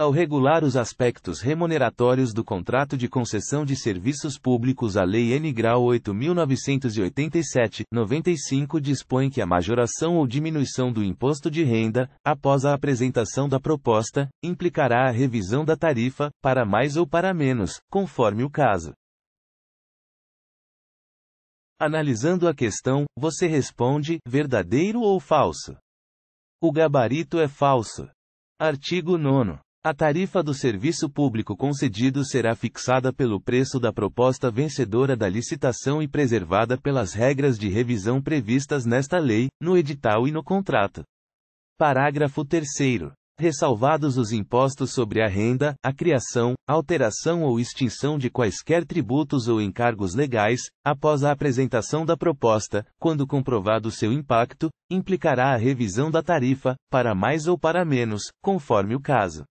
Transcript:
Ao regular os aspectos remuneratórios do contrato de concessão de serviços públicos, a Lei N. Grau 8.987, 95 dispõe que a majoração ou diminuição do imposto de renda, após a apresentação da proposta, implicará a revisão da tarifa, para mais ou para menos, conforme o caso. Analisando a questão, você responde: verdadeiro ou falso? O gabarito é falso. Artigo 9. A tarifa do serviço público concedido será fixada pelo preço da proposta vencedora da licitação e preservada pelas regras de revisão previstas nesta lei, no edital e no contrato. Parágrafo 3. Ressalvados os impostos sobre a renda, a criação, alteração ou extinção de quaisquer tributos ou encargos legais, após a apresentação da proposta, quando comprovado seu impacto, implicará a revisão da tarifa, para mais ou para menos, conforme o caso.